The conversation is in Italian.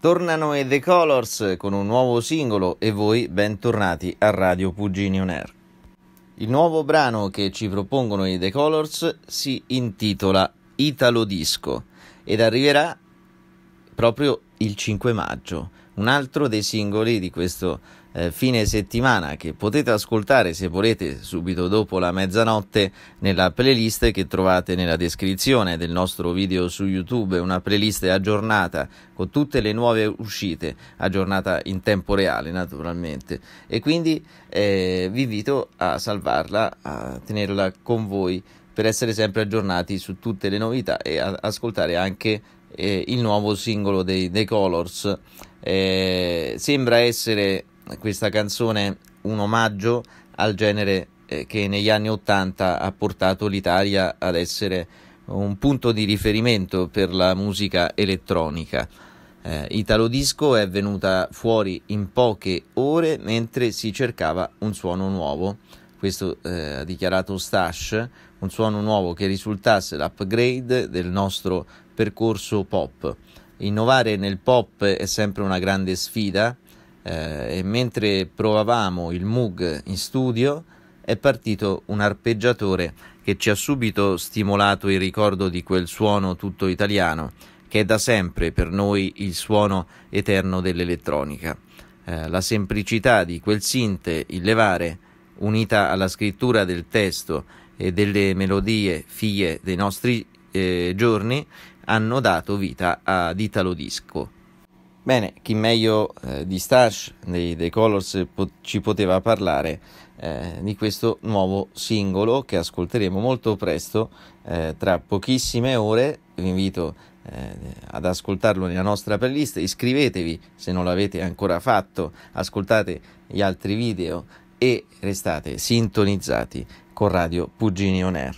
Tornano i The Colors con un nuovo singolo e voi bentornati a Radio Pugini On Air. Il nuovo brano che ci propongono i The Colors si intitola Italo Disco ed arriverà proprio il 5 maggio, un altro dei singoli di questo eh, fine settimana che potete ascoltare se volete subito dopo la mezzanotte nella playlist che trovate nella descrizione del nostro video su YouTube, una playlist aggiornata con tutte le nuove uscite, aggiornata in tempo reale naturalmente e quindi eh, vi invito a salvarla, a tenerla con voi per essere sempre aggiornati su tutte le novità e a ascoltare anche eh, il nuovo singolo dei, dei Colors. Eh, sembra essere questa canzone un omaggio al genere eh, che negli anni Ottanta ha portato l'Italia ad essere un punto di riferimento per la musica elettronica. Eh, Italo Disco è venuta fuori in poche ore mentre si cercava un suono nuovo questo eh, ha dichiarato Stash, un suono nuovo che risultasse l'upgrade del nostro percorso pop. Innovare nel pop è sempre una grande sfida eh, e mentre provavamo il Moog in studio è partito un arpeggiatore che ci ha subito stimolato il ricordo di quel suono tutto italiano che è da sempre per noi il suono eterno dell'elettronica. Eh, la semplicità di quel sinte, il levare, unita alla scrittura del testo e delle melodie figlie dei nostri eh, giorni, hanno dato vita a Ditalo Disco. Bene, chi meglio eh, di Stash dei, dei Colors po- ci poteva parlare eh, di questo nuovo singolo che ascolteremo molto presto, eh, tra pochissime ore. Vi invito eh, ad ascoltarlo nella nostra playlist. Iscrivetevi se non l'avete ancora fatto, ascoltate gli altri video e restate sintonizzati con Radio Pugini On Air.